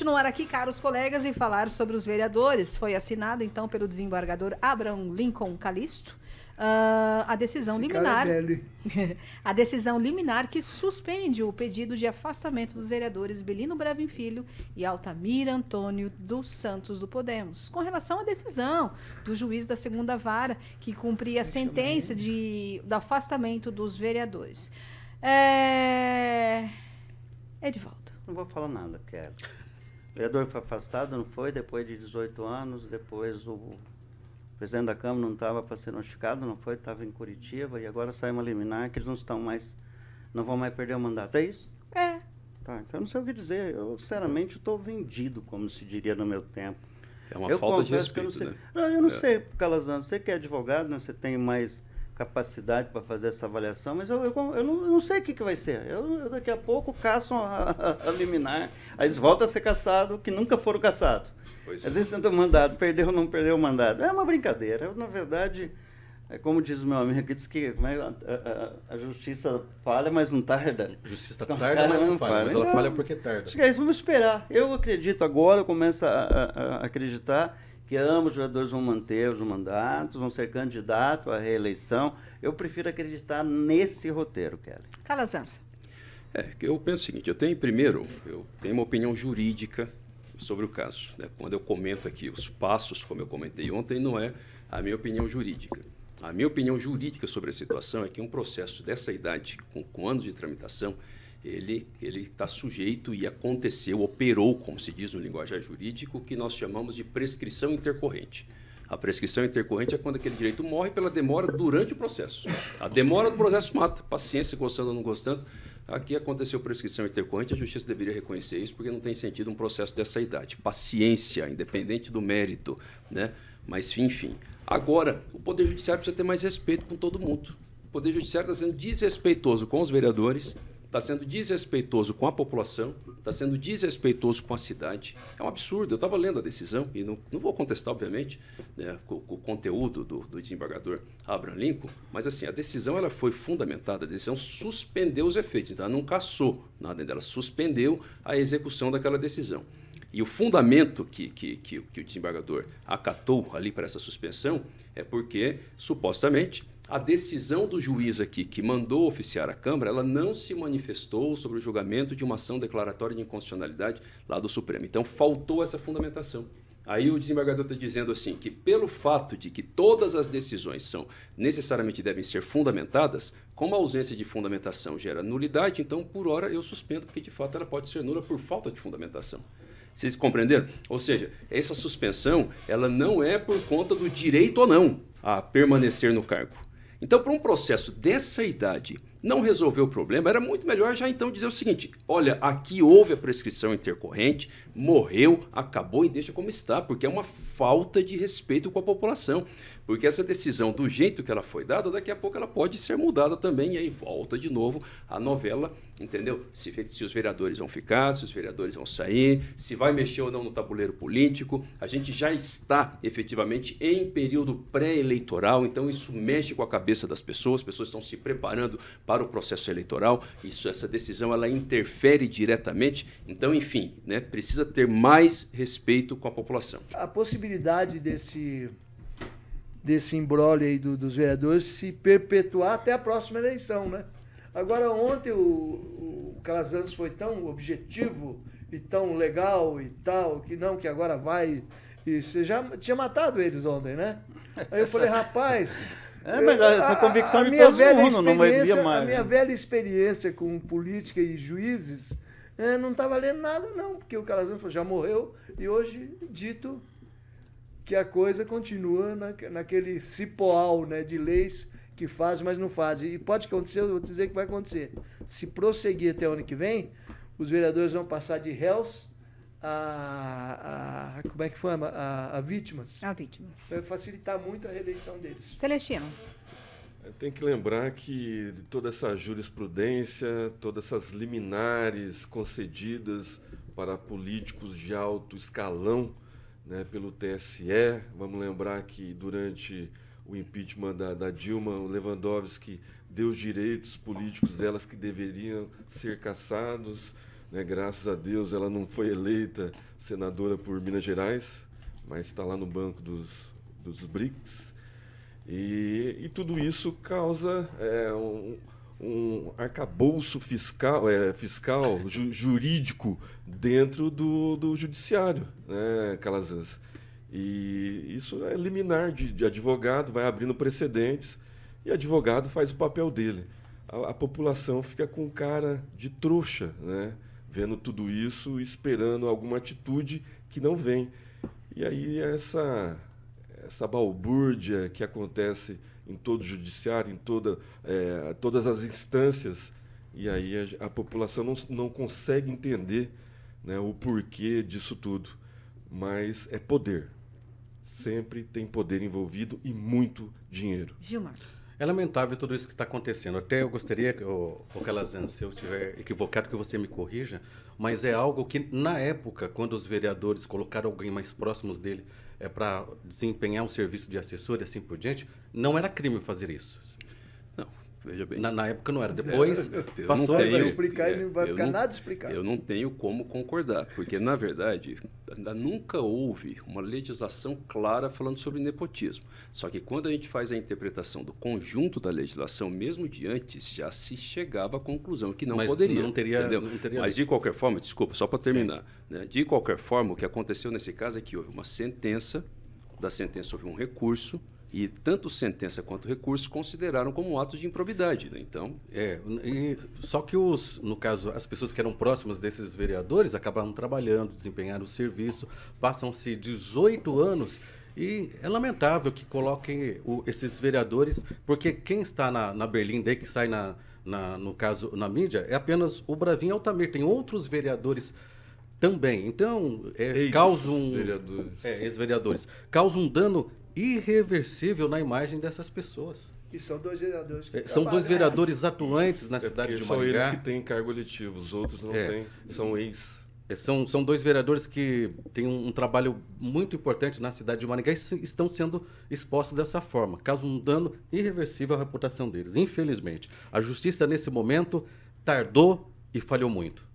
continuar aqui, caros colegas, e falar sobre os vereadores. Foi assinado, então, pelo desembargador Abraão Lincoln Calisto. Uh, ah, a decisão Esse é liminar. É a decisão liminar que suspende o pedido de afastamento dos vereadores Belino Bravin Filho e Altamira Antônio dos Santos do Podemos. Com relação à decisão do juiz da segunda vara, que cumpria a sentença de, do afastamento dos vereadores. É. é volta. Não vou falar nada, Quero. O vereador foi afastado, não foi, depois de 18 anos, depois o presidente da Câmara não estava para ser notificado, não foi, estava em Curitiba, e agora saiu uma liminar que eles não estão mais, não vão mais perder o mandato, é isso? É. Tá, então não sei o que dizer, eu sinceramente estou vendido, como se diria no meu tempo. É uma eu falta de respeito, eu não sei, né? Não, eu não é. sei, você que é advogado, né, você tem mais capacidade para fazer essa avaliação, mas eu, eu, eu, não, eu não, sei o que, que vai ser. Eu, daqui a pouco caçam a, a, liminar, aí eles voltam a ser caçados que nunca foram caçados. Pois Às é. vezes tentam mandado, perdeu ou não perdeu o mandado. É uma brincadeira. Eu, na verdade, é como diz o meu amigo aqui, diz que é, a, a, a, justiça falha, mas não tarda. Justiça então, tarda, mas não falha, mas então, ela falha porque tarda. Acho que é isso, vamos esperar. Eu acredito agora, eu começo a, a acreditar que ambos os vereadores vão manter os mandatos, vão ser candidatos à reeleição. Eu prefiro acreditar nesse roteiro, Kelly. Calazans. É, eu penso o seguinte, eu tenho, primeiro, eu tenho uma opinião jurídica sobre o caso. Né? Quando eu comento aqui os passos, como eu comentei ontem, não é a minha opinião jurídica. A minha opinião jurídica sobre a situação é que um processo dessa idade, com, com anos de tramitação, ele está sujeito e aconteceu, operou, como se diz no linguajar jurídico, o que nós chamamos de prescrição intercorrente. A prescrição intercorrente é quando aquele direito morre pela demora durante o processo. A demora do processo mata. Paciência, gostando ou não gostando. Aqui aconteceu prescrição intercorrente, a justiça deveria reconhecer isso, porque não tem sentido um processo dessa idade. Paciência, independente do mérito, né? Mas, enfim. Agora, o Poder Judiciário precisa ter mais respeito com todo mundo. O Poder Judiciário está sendo desrespeitoso com os vereadores, está sendo desrespeitoso com a população, está sendo desrespeitoso com a cidade. É um absurdo. Eu estava lendo a decisão e não, não vou contestar, obviamente, né, o, o, conteúdo do, do desembargador Abraham Lincoln, mas assim, a decisão ela foi fundamentada, a decisão suspendeu os efeitos, então ela não caçou nada dela, suspendeu a execução daquela decisão. E o fundamento que, que, que, que o desembargador acatou ali para essa suspensão é porque, supostamente, a decisão do juiz aqui que mandou oficiar a Câmara, ela não se manifestou sobre o julgamento de uma ação declaratória de inconstitucionalidade lá do Supremo. Então faltou essa fundamentação. Aí o desembargador está dizendo assim que pelo fato de que todas as decisões são necessariamente devem ser fundamentadas, como a ausência de fundamentação gera nulidade, então por hora eu suspendo porque de fato ela pode ser nula por falta de fundamentação. Vocês compreenderam? Ou seja, essa suspensão ela não é por conta do direito ou não a permanecer no cargo então, para um processo dessa idade não resolver o problema, era muito melhor já então dizer o seguinte: olha, aqui houve a prescrição intercorrente, morreu, acabou e deixa como está, porque é uma falta de respeito com a população. Porque essa decisão, do jeito que ela foi dada, daqui a pouco ela pode ser mudada também, e aí volta de novo a novela entendeu? Se, se, os vereadores vão ficar, se os vereadores vão sair, se vai mexer ou não no tabuleiro político. A gente já está efetivamente em período pré-eleitoral, então isso mexe com a cabeça das pessoas, as pessoas estão se preparando para o processo eleitoral. Isso, essa decisão, ela interfere diretamente. Então, enfim, né, precisa ter mais respeito com a população. A possibilidade desse desse embrólio aí do, dos vereadores se perpetuar até a próxima eleição, né? Agora, ontem o, o Calazans foi tão objetivo e tão legal e tal, que não, que agora vai. E você já tinha matado eles ontem, né? Aí eu falei, rapaz. É, mas essa convicção a, a de minha velha mundo, experiência, não mais. A minha né? velha experiência com política e juízes é, não está valendo nada, não, porque o Calazans já morreu e hoje dito que a coisa continua na, naquele cipoal né, de leis que fazem, mas não fazem. E pode acontecer, eu vou dizer que vai acontecer. Se prosseguir até o ano que vem, os vereadores vão passar de réus a, a como é que foi a, a, vítimas. A vítimas. Vai facilitar muito a reeleição deles. Celestino. Tem que lembrar que toda essa jurisprudência, todas essas liminares concedidas para políticos de alto escalão né, pelo TSE, vamos lembrar que durante o impeachment da, da Dilma, o Lewandowski deu os direitos políticos delas que deveriam ser caçados. Né? Graças a Deus ela não foi eleita senadora por Minas Gerais, mas está lá no banco dos, dos BRICS. E, e tudo isso causa é, um, um arcabouço fiscal, é, fiscal ju, jurídico dentro do, do judiciário, né, Aquelas e isso é liminar de, de advogado, vai abrindo precedentes e advogado faz o papel dele. A, a, população fica com cara de trouxa, né? vendo tudo isso, esperando alguma atitude que não vem. E aí essa essa balbúrdia que acontece em todo o judiciário, em toda, é, todas as instâncias, e aí a, a população não, não consegue entender né, o porquê disso tudo. Mas é poder, sempre tem poder envolvido e muito dinheiro. Gilmar. É lamentável tudo isso que está acontecendo. Até eu gostaria, o oh, Calazan, se eu estiver equivocado, que você me corrija, mas é algo que, na época, quando os vereadores colocaram alguém mais próximos dele é, para desempenhar um serviço de assessor e assim por diante, não era crime fazer isso veja bem. Na, na época não era, é, depois é. passou não tenho, a explicar é, e não vai ficar não, nada explicado. Eu não tenho como concordar, porque na verdade ainda nunca houve uma legislação clara falando sobre nepotismo. Só que quando a gente faz a interpretação do conjunto da legislação, mesmo de antes, já se chegava à conclusão que não Mas poderia. Não teria, Não teria Mas de qualquer forma, desculpa, só para terminar, né? de qualquer forma, o que aconteceu nesse caso é que houve uma sentença, da sentença houve um recurso, e tanto sentença quanto recurso consideraram como atos de improbidade. Né? Então. É, e, só que os, no caso, as pessoas que eram próximas desses vereadores acabaram trabalhando, desempenharam o serviço, passam-se 18 anos. E é lamentável que coloquem o, esses vereadores, porque quem está na, na daí que sai na, na, no caso na mídia, é apenas o Bravinho Altamir. Tem outros vereadores também. Então, é, ex causa um. Vereadores. É, ex-vereadores. Causa um dano irreversível na imagem dessas pessoas. Que são dois vereadores que é, São dois vereadores atuantes na é cidade de Maringá. São eles que têm cargo eletivo, os outros não é, têm, são ex. É, são, são dois vereadores que têm um, um, trabalho muito importante na cidade de Maringá e se, estão sendo expostos dessa forma, caso um dano irreversível à reputação deles, infelizmente. A justiça, nesse momento, tardou e falhou muito.